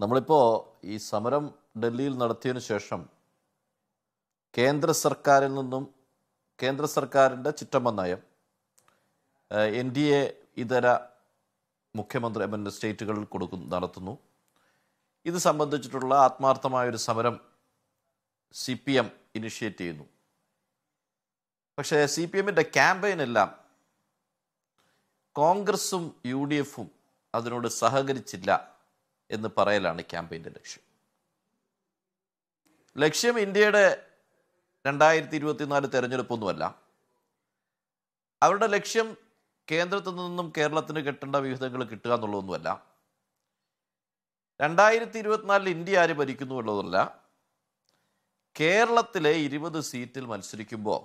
നമ്മളിപ്പോൾ ഈ സമരം ഡൽഹിയിൽ നടത്തിയതിനു ശേഷം കേന്ദ്ര സർക്കാരിൽ നിന്നും കേന്ദ്ര സർക്കാരിൻ്റെ ചിറ്റമ്മ നയം എൻ ഡി എ ഇതര മുഖ്യമന്ത്രി പിന്നെ സ്റ്റേറ്റുകളിൽ കൊടുക്കുന്നു നടത്തുന്നു ഇത് സംബന്ധിച്ചിട്ടുള്ള ആത്മാർത്ഥമായൊരു സമരം സി പി എം ഇനിഷ്യേറ്റ് ചെയ്യുന്നു പക്ഷേ സി പി എമ്മിൻ്റെ ക്യാമ്പയിനെല്ലാം കോൺഗ്രസും യു ഡി എഫും അതിനോട് സഹകരിച്ചില്ല എന്ന് പറയലാണ് ക്യാമ്പയിൻ്റെ ലക്ഷ്യം ലക്ഷ്യം ഇന്ത്യയുടെ രണ്ടായിരത്തി ഇരുപത്തിനാല് തെരഞ്ഞെടുപ്പൊന്നുമല്ല അവരുടെ ലക്ഷ്യം കേന്ദ്രത്തിൽ നിന്നും കേരളത്തിന് കിട്ടേണ്ട വിഹിതങ്ങൾ കിട്ടുക എന്നുള്ളതൊന്നുമല്ല രണ്ടായിരത്തി ഇരുപത്തിനാലിൽ ഇന്ത്യ ആര് ഭരിക്കുന്നു എന്നുള്ളതല്ല കേരളത്തിലെ ഇരുപത് സീറ്റിൽ മത്സരിക്കുമ്പോൾ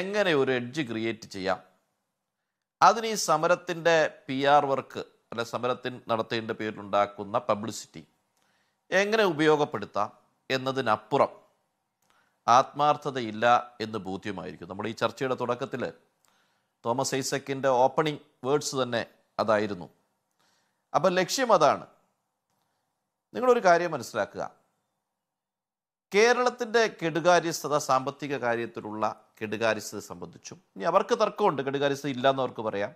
എങ്ങനെ ഒരു എഡ്ജ് ക്രിയേറ്റ് ചെയ്യാം അതിന് ഈ സമരത്തിൻ്റെ പി ആർ വർക്ക് അല്ല സമരത്തിൽ നടത്തേണ്ട പേരിലുണ്ടാക്കുന്ന പബ്ലിസിറ്റി എങ്ങനെ ഉപയോഗപ്പെടുത്താം എന്നതിനപ്പുറം ആത്മാർത്ഥതയില്ല എന്ന് ബോധ്യമായിരിക്കും നമ്മുടെ ഈ ചർച്ചയുടെ തുടക്കത്തിൽ തോമസ് ഐസക്കിൻ്റെ ഓപ്പണിംഗ് വേർഡ്സ് തന്നെ അതായിരുന്നു അപ്പം ലക്ഷ്യം അതാണ് നിങ്ങളൊരു കാര്യം മനസ്സിലാക്കുക കേരളത്തിൻ്റെ കെടുകാര്യസ്ഥത സാമ്പത്തിക കാര്യത്തിലുള്ള കെടുകാര്യസ്ഥത സംബന്ധിച്ചും ഇനി അവർക്ക് തർക്കമുണ്ട് കെടുകാര്യസ്ഥത ഇല്ല എന്നവർക്ക് പറയാം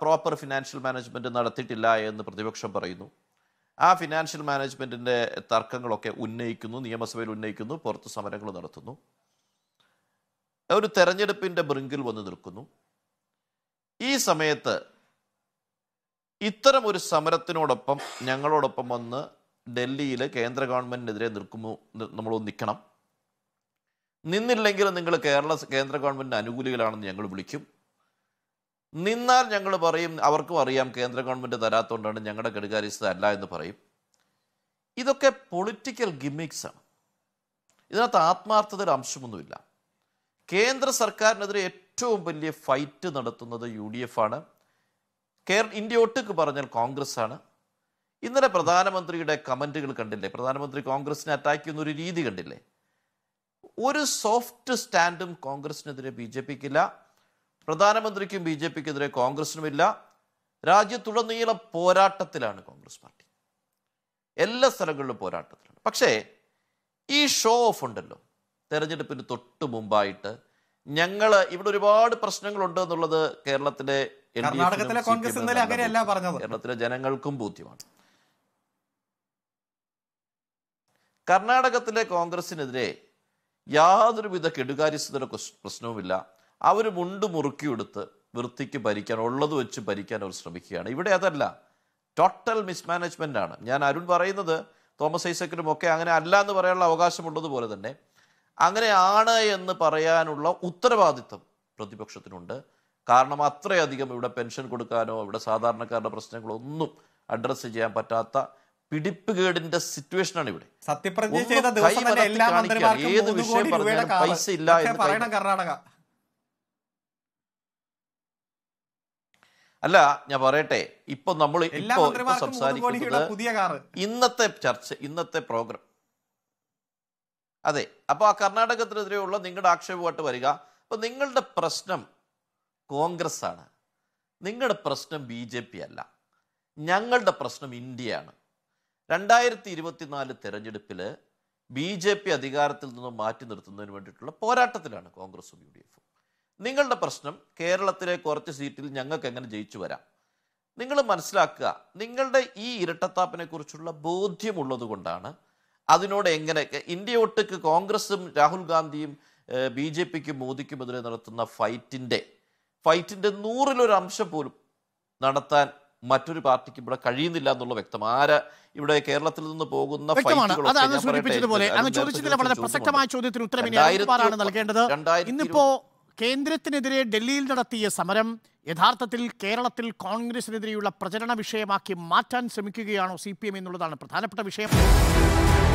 പ്രോപ്പർ ഫിനാൻഷ്യൽ മാനേജ്മെൻറ്റ് നടത്തിയിട്ടില്ല എന്ന് പ്രതിപക്ഷം പറയുന്നു ആ ഫിനാൻഷ്യൽ മാനേജ്മെൻറ്റിൻ്റെ തർക്കങ്ങളൊക്കെ ഉന്നയിക്കുന്നു നിയമസഭയിൽ ഉന്നയിക്കുന്നു പുറത്ത് സമരങ്ങൾ നടത്തുന്നു ഒരു തെരഞ്ഞെടുപ്പിൻ്റെ ബ്രിങ്കിൽ വന്ന് നിൽക്കുന്നു ഈ സമയത്ത് ഇത്തരം ഒരു സമരത്തിനോടൊപ്പം ഞങ്ങളോടൊപ്പം വന്ന് ഡൽഹിയിൽ കേന്ദ്ര ഗവൺമെൻറ്റിനെതിരെ നിൽക്കുമോ നമ്മൾ നിൽക്കണം നിന്നില്ലെങ്കിൽ നിങ്ങൾ കേരള കേന്ദ്ര ഗവൺമെൻറ്റിന് അനുകൂലികളാണെന്ന് ഞങ്ങൾ വിളിക്കും നിന്നാൽ ഞങ്ങൾ പറയും അവർക്കും അറിയാം കേന്ദ്ര ഗവൺമെൻറ് തരാത്തതുകൊണ്ടാണ് ഞങ്ങളുടെ ഘടകാരിസ്ഥത അല്ല എന്ന് പറയും ഇതൊക്കെ പൊളിറ്റിക്കൽ ആണ് ഇതിനകത്ത് ആത്മാർത്ഥതയുടെ അംശമൊന്നുമില്ല കേന്ദ്ര സർക്കാരിനെതിരെ ഏറ്റവും വലിയ ഫൈറ്റ് നടത്തുന്നത് യു ഡി എഫ് ആണ് കേർ ഇന്ത്യ ഒട്ടുക്ക് പറഞ്ഞാൽ കോൺഗ്രസ് ആണ് ഇന്നലെ പ്രധാനമന്ത്രിയുടെ കമൻറ്റുകൾ കണ്ടില്ലേ പ്രധാനമന്ത്രി കോൺഗ്രസിനെ അറ്റാക്ക് ചെയ്യുന്ന ഒരു രീതി കണ്ടില്ലേ ഒരു സോഫ്റ്റ് സ്റ്റാൻഡും കോൺഗ്രസിനെതിരെ ബി ജെ പിക്കില്ല പ്രധാനമന്ത്രിക്കും ബി ജെ പിക്കെതിരെ കോൺഗ്രസിനുമില്ല രാജ്യത്തുടനീളം പോരാട്ടത്തിലാണ് കോൺഗ്രസ് പാർട്ടി എല്ലാ സ്ഥലങ്ങളിലും പോരാട്ടത്തിലാണ് പക്ഷേ ഈ ഷോ ഓഫ് ഉണ്ടല്ലോ തെരഞ്ഞെടുപ്പിന് തൊട്ട് മുമ്പായിട്ട് ഞങ്ങൾ ഇവിടെ ഒരുപാട് പ്രശ്നങ്ങളുണ്ട് എന്നുള്ളത് കേരളത്തിലെ കോൺഗ്രസ് ഇന്നലെ പറഞ്ഞത് കേരളത്തിലെ ജനങ്ങൾക്കും ബോധ്യമാണ് കർണാടകത്തിലെ കോൺഗ്രസിനെതിരെ യാതൊരുവിധ കെടുകാര്യസ്ഥതയുടെ പ്രശ്നവുമില്ല അവർ മുണ്ട് മുറുക്കിയെടുത്ത് വൃത്തിക്ക് ഭരിക്കാൻ ഉള്ളത് വെച്ച് ഭരിക്കാൻ അവർ ശ്രമിക്കുകയാണ് ഇവിടെ അതല്ല ടോട്ടൽ മിസ്മാനേജ്മെൻ്റ് ആണ് ഞാൻ അരുൺ പറയുന്നത് തോമസ് ഐസക്കിനും ഒക്കെ അങ്ങനെ അല്ല എന്ന് പറയാനുള്ള അവകാശമുള്ളതുപോലെ തന്നെ അങ്ങനെയാണ് എന്ന് പറയാനുള്ള ഉത്തരവാദിത്വം പ്രതിപക്ഷത്തിനുണ്ട് കാരണം അത്രയധികം ഇവിടെ പെൻഷൻ കൊടുക്കാനോ ഇവിടെ സാധാരണക്കാരുടെ പ്രശ്നങ്ങളോ ഒന്നും അഡ്രസ്സ് ചെയ്യാൻ പറ്റാത്ത പിടിപ്പുകേടിന്റെ സിറ്റുവേഷനാണ് ഇവിടെ സത്യപ്രതിജ്ഞ ചെയ്ത ദിവസം തന്നെ എല്ലാ മന്ത്രിമാർക്കും ഏത് വിഷയം പറഞ്ഞാലും പൈസ ഇല്ല എന്ന് കർണാടക അല്ല ഞാൻ പറയട്ടെ ഇപ്പൊ നമ്മൾ ഇപ്പോ സംസാരിക്കുന്നത് ഇന്നത്തെ ചർച്ച ഇന്നത്തെ പ്രോഗ്രാം അതെ അപ്പോൾ ആ കർണാടകത്തിനെതിരെയുള്ള നിങ്ങളുടെ ആക്ഷേപമായിട്ട് വരിക അപ്പോൾ നിങ്ങളുടെ പ്രശ്നം കോൺഗ്രസ് ആണ് നിങ്ങളുടെ പ്രശ്നം ബി ജെ പി അല്ല ഞങ്ങളുടെ പ്രശ്നം ഇന്ത്യയാണ് രണ്ടായിരത്തി ഇരുപത്തിനാല് തെരഞ്ഞെടുപ്പിൽ ബി ജെ പി അധികാരത്തിൽ നിന്ന് മാറ്റി നിർത്തുന്നതിന് വേണ്ടിയിട്ടുള്ള പോരാട്ടത്തിലാണ് കോൺഗ്രസും യു ഡി എഫും നിങ്ങളുടെ പ്രശ്നം കേരളത്തിലെ കുറച്ച് സീറ്റിൽ ഞങ്ങൾക്ക് എങ്ങനെ ജയിച്ചു വരാം നിങ്ങൾ മനസ്സിലാക്കുക നിങ്ങളുടെ ഈ ഇരട്ടത്താപ്പിനെ കുറിച്ചുള്ള ബോധ്യമുള്ളത് കൊണ്ടാണ് അതിനോട് എങ്ങനെ ഇന്ത്യ ഒട്ടുക്ക് കോൺഗ്രസും രാഹുൽ ഗാന്ധിയും ബി ജെ പിക്കും മോദിക്കും എതിരെ നടത്തുന്ന ഫൈറ്റിൻ്റെ ഫൈറ്റിൻ്റെ നൂറിലൊരു അംശം പോലും നടത്താൻ മറ്റൊരു പാർട്ടിക്ക് ഇവിടെ കഴിയുന്നില്ല എന്നുള്ള വ്യക്തം ആര ഇവിടെ കേരളത്തിൽ നിന്ന് പോകുന്ന സൂചിപ്പിച്ചതുപോലെ അങ്ങ് പ്രസക്തമായ ചോദ്യത്തിന് ഉത്തരം നൽകേണ്ടത് ഇന്നിപ്പോ കേന്ദ്രത്തിനെതിരെ ഡൽഹിയിൽ നടത്തിയ സമരം യഥാർത്ഥത്തിൽ കേരളത്തിൽ കോൺഗ്രസിനെതിരെയുള്ള പ്രചരണ വിഷയമാക്കി മാറ്റാൻ ശ്രമിക്കുകയാണോ സി എന്നുള്ളതാണ് പ്രധാനപ്പെട്ട വിഷയം